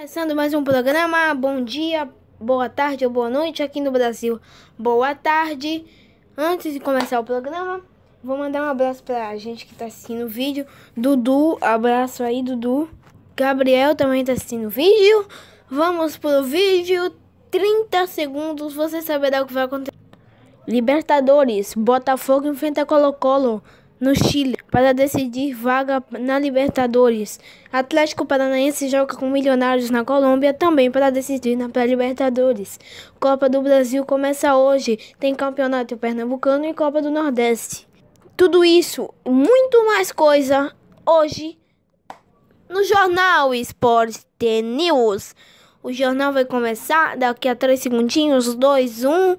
Começando mais um programa, bom dia, boa tarde ou boa noite aqui no Brasil. Boa tarde. Antes de começar o programa, vou mandar um abraço pra gente que tá assistindo o vídeo. Dudu, abraço aí, Dudu. Gabriel também tá assistindo o vídeo. Vamos pro vídeo. 30 segundos, você saberá o que vai acontecer. Libertadores, Botafogo enfrenta Colo-Colo no Chile para decidir vaga na Libertadores. Atlético Paranaense joga com Milionários na Colômbia também para decidir na pré-Libertadores. Copa do Brasil começa hoje, tem Campeonato Pernambucano e Copa do Nordeste. Tudo isso, muito mais coisa hoje no Jornal Esporte News. O jornal vai começar daqui a três segundinhos, dois, um.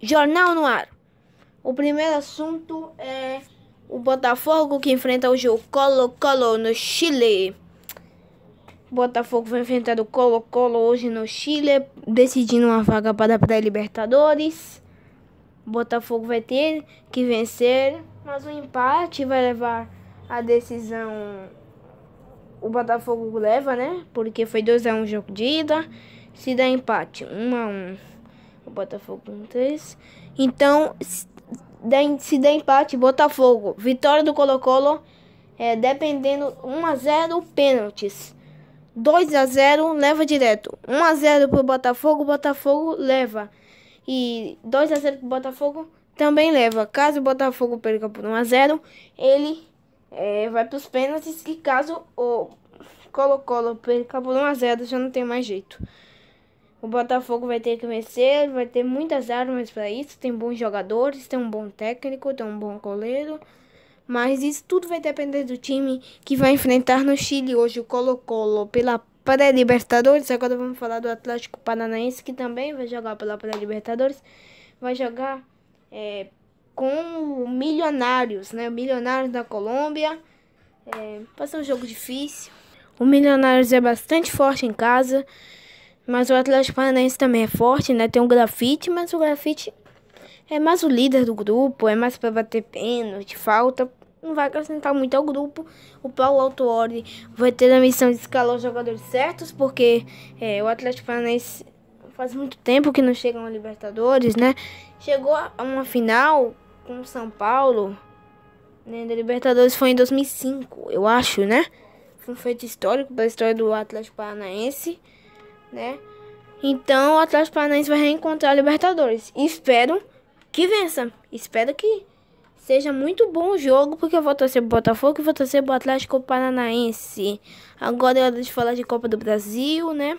Jornal no ar. O primeiro assunto é o Botafogo que enfrenta hoje o Colo-Colo no Chile. O Botafogo vai enfrentar o Colo-Colo hoje no Chile, decidindo uma vaga para a pré-Libertadores. O Botafogo vai ter que vencer, mas o empate vai levar a decisão. O Botafogo leva, né? Porque foi 2x1 um jogo de ida. Se dá empate, 1x1. Um, um O Botafogo com 3. Então, se der empate, Botafogo. Vitória do Colo-Colo, é, dependendo 1x0 pênaltis. 2x0 leva direto. 1x0 pro Botafogo, Botafogo leva. E 2x0 pro Botafogo também leva. Caso o Botafogo perca por 1x0, ele é, vai pros pênaltis. E caso o Colo-Colo perca por 1x0, já não tem mais jeito. O Botafogo vai ter que vencer, vai ter muitas armas para isso. Tem bons jogadores, tem um bom técnico, tem um bom goleiro. Mas isso tudo vai depender do time que vai enfrentar no Chile hoje, o Colo-Colo, pela pré-Libertadores. Agora vamos falar do Atlético Paranaense, que também vai jogar pela pré-Libertadores. Vai jogar é, com o Milionários, né? Milionários da Colômbia. É, vai ser um jogo difícil. O Milionários é bastante forte em casa. Mas o Atlético Paranaense também é forte, né? Tem o grafite, mas o grafite é mais o líder do grupo, é mais para bater pênalti, falta. Não vai acrescentar muito ao grupo. O Paulo Autuori vai ter a missão de escalar os jogadores certos, porque é, o Atlético Paranaense faz muito tempo que não chega a Libertadores, né? Chegou a uma final com o São Paulo, né? Da Libertadores foi em 2005, eu acho, né? Foi um feito histórico para a história do Atlético Paranaense né? Então o Atlético Paranaense vai reencontrar a Libertadores. Espero que vença. Espero que seja muito bom o jogo, porque eu vou torcer pro Botafogo e vou torcer pro Atlético Paranaense. Agora é hora de falar de Copa do Brasil, né?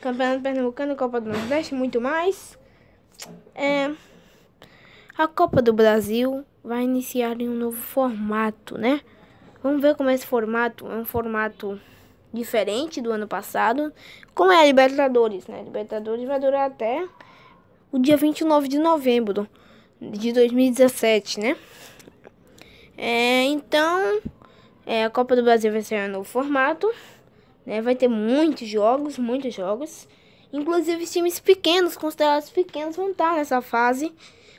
Campeonato Pernambucano, Copa do Nordeste, muito mais. É, a Copa do Brasil vai iniciar em um novo formato, né? Vamos ver como é esse formato. É um formato diferente do ano passado, como é a Libertadores, né? A Libertadores vai durar até o dia 29 de novembro de 2017, né? É, então, é, a Copa do Brasil vai ser um novo formato, né? Vai ter muitos jogos, muitos jogos. Inclusive, os times pequenos, considerados pequenos, vão estar nessa fase.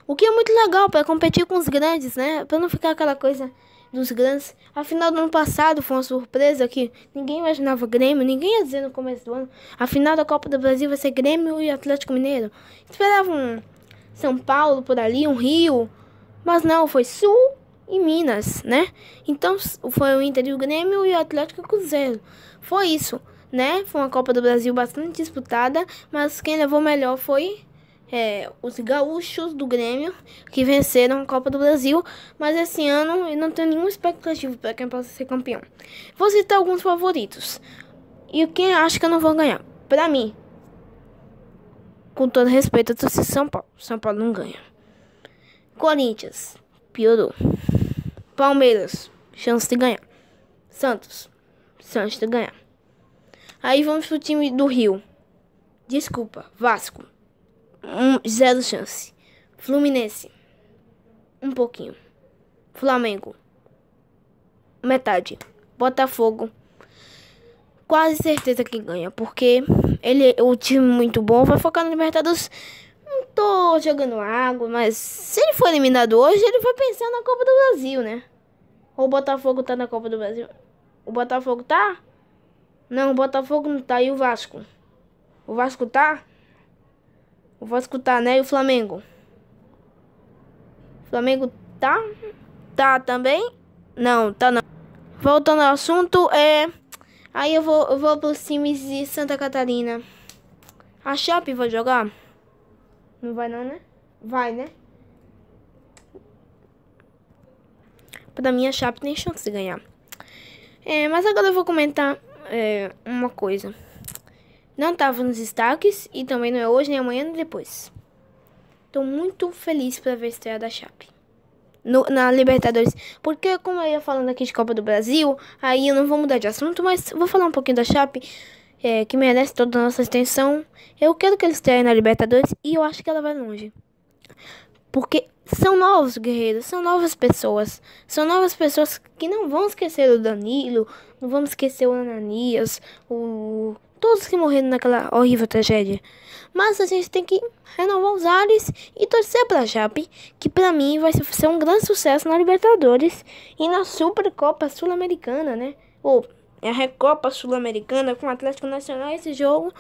O que é muito legal para competir com os grandes, né? Para não ficar aquela coisa dos grandes. A final do ano passado foi uma surpresa que ninguém imaginava Grêmio, ninguém ia dizer no começo do ano. A final da Copa do Brasil vai ser Grêmio e Atlético Mineiro. Esperavam São Paulo por ali, um Rio, mas não, foi Sul e Minas, né? Então foi o Inter e o Grêmio e o Atlético e Cruzeiro. Foi isso, né? Foi uma Copa do Brasil bastante disputada, mas quem levou melhor foi é, os gaúchos do Grêmio, que venceram a Copa do Brasil, mas esse ano eu não tenho nenhuma expectativa para quem possa ser campeão. Vou citar alguns favoritos. E quem acha que eu não vou ganhar? Para mim, com todo respeito, eu torci São Paulo. São Paulo não ganha. Corinthians, piorou. Palmeiras, chance de ganhar. Santos, chance de ganhar. Aí vamos pro time do Rio. Desculpa, Vasco um, zero chance. Fluminense, um pouquinho. Flamengo, metade. Botafogo, quase certeza que ganha, porque ele é um time muito bom, vai focar no Libertadores. Não tô jogando água, mas se ele for eliminado hoje, ele vai pensar na Copa do Brasil, né? Ou o Botafogo tá na Copa do Brasil? O Botafogo tá? Não, o Botafogo não tá. E o Vasco? O Vasco tá? Eu vou escutar, né? E o Flamengo? O Flamengo tá? Tá também? Não, tá não. Voltando ao assunto, é... Aí eu vou, eu vou os times de Santa Catarina. A Chape vai jogar? Não vai não, né? Vai, né? Pra mim, a Chape tem chance de ganhar. É, mas agora eu vou comentar é, uma coisa. Não estava nos destaques e também não é hoje, nem amanhã, nem depois. Estou muito feliz para ver a estreia da Chape. No, na Libertadores. Porque como eu ia falando aqui de Copa do Brasil, aí eu não vou mudar de assunto, mas vou falar um pouquinho da Chape, é, que merece toda a nossa atenção. Eu quero que eles estejam na Libertadores e eu acho que ela vai longe. Porque são novos guerreiros, são novas pessoas, são novas pessoas que não vão esquecer o Danilo, não vão esquecer o Ananias, o todos que morreram naquela horrível tragédia. Mas a gente tem que renovar os ares e torcer para a Jape, que para mim vai ser um grande sucesso na Libertadores e na Supercopa Sul-Americana, né? Ou a Recopa Sul-Americana com o Atlético Nacional. Esse jogo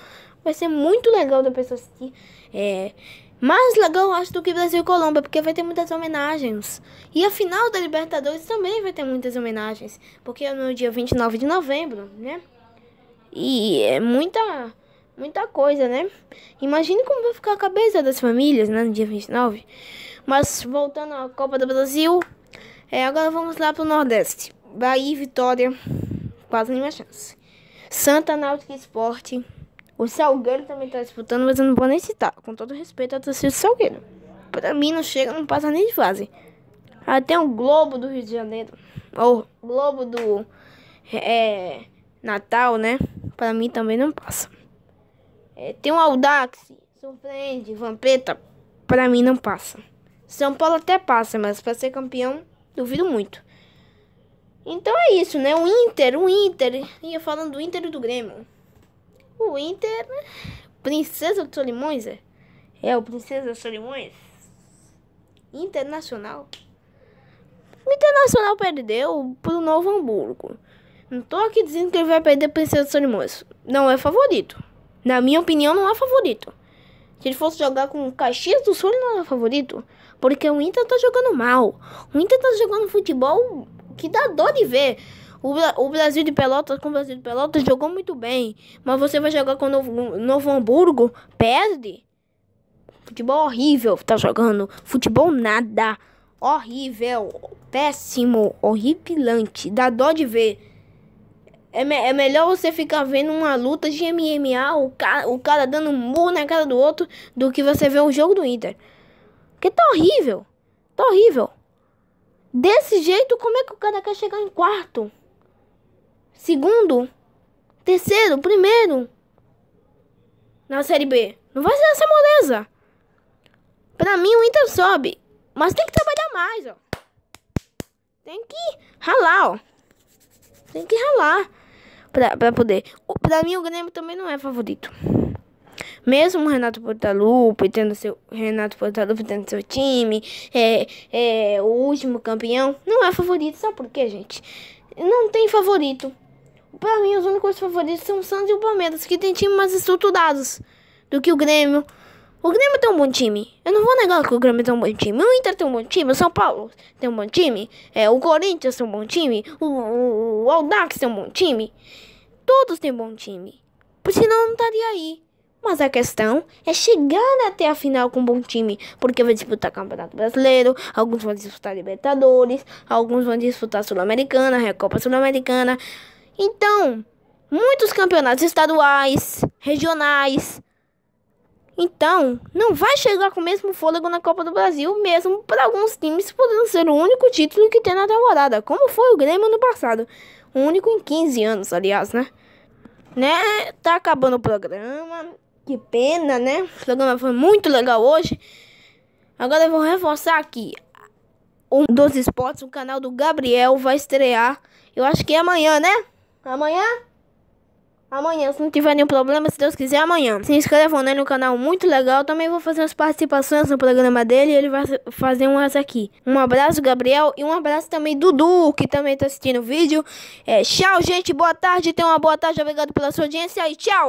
vai ser muito legal da pessoa assistir. É, mais legal acho do que Brasil e Colômbia, porque vai ter muitas homenagens. E a final da Libertadores também vai ter muitas homenagens, porque é no dia 29 de novembro, né? E é muita muita coisa, né? Imagine como vai ficar a cabeça das famílias né, no dia 29. Mas voltando à Copa do Brasil, é, agora vamos lá para o Nordeste. Bahia e Vitória, quase nenhuma chance. Santa Náutica Esporte, o Salgueiro também tá disputando, mas eu não vou nem citar. Com todo respeito à torcida do Salgueiro. Pra mim não chega, não passa nem de fase. Até ah, o Globo do Rio de Janeiro. Ou Globo do é, Natal, né? Pra mim também não passa. É, tem o Audax, Surpreende, Vampeta. Pra mim não passa. São Paulo até passa, mas pra ser campeão, duvido muito. Então é isso, né? O Inter, o Inter. Ia falando do Inter e do Grêmio. O Inter. Princesa dos Solimões, é? É, o Princesa dos Solimões. Internacional. O Internacional perdeu pro Novo Hamburgo. Não tô aqui dizendo que ele vai perder o Princesa dos Solimões. Não é favorito. Na minha opinião, não é favorito. Se ele fosse jogar com o Caxias do Sul, ele não era favorito. Porque o Inter tá jogando mal. O Inter tá jogando futebol que dá dor de ver. O, o Brasil de Pelotas com o Brasil de Pelotas jogou muito bem. Mas você vai jogar com o Novo, Novo Hamburgo? Perde. Futebol horrível. Tá jogando. Futebol nada. Horrível. Péssimo. Horripilante. Dá dó de ver. É, me é melhor você ficar vendo uma luta de MMA, o cara, o cara dando um murro na cara do outro, do que você ver o jogo do Inter. Porque tá horrível. Tá horrível. Desse jeito, como é que o cara quer chegar em quarto? segundo, terceiro, primeiro na Série B. Não vai ser essa moleza. Pra mim, o Inter sobe. Mas tem que trabalhar mais, ó. Tem que ralar, ó. Tem que ralar pra, pra poder. Pra mim, o Grêmio também não é favorito. Mesmo o Renato Portaluppi tendo seu Renato Portaluppi tendo seu time, é, é o último campeão, não é favorito, sabe por quê, gente? Não tem favorito. Para mim, os únicos favoritos são o Santos e o Palmeiras, que tem times mais estruturados do que o Grêmio. O Grêmio tem um bom time. Eu não vou negar que o Grêmio tem um bom time. O Inter tem um bom time. O São Paulo tem um bom time. É, o Corinthians tem um bom time. O, o, o Aldax tem um bom time. Todos têm um bom time. Porque senão não estaria aí. Mas a questão é chegar até a final com um bom time. Porque vai disputar Campeonato Brasileiro, alguns vão disputar Libertadores, alguns vão disputar Sul-Americana, Recopa Sul-Americana. Então, muitos campeonatos estaduais, regionais. Então, não vai chegar com o mesmo fôlego na Copa do Brasil, mesmo para alguns times podendo ser o único título que tem na temporada, como foi o Grêmio no passado. O único em 15 anos, aliás, né? Né? Tá acabando o programa. Que pena, né? O programa foi muito legal hoje. Agora eu vou reforçar aqui. Um dos esportes, o canal do Gabriel vai estrear. Eu acho que é amanhã, né? Amanhã? Amanhã, se não tiver nenhum problema, se Deus quiser, amanhã. Se inscrevam né, no canal, muito legal. Também vou fazer as participações no programa dele e ele vai fazer umas aqui. Um abraço, Gabriel, e um abraço também, Dudu, que também tá assistindo o vídeo. É, tchau, gente, boa tarde, tenha uma boa tarde, obrigado pela sua audiência e tchau!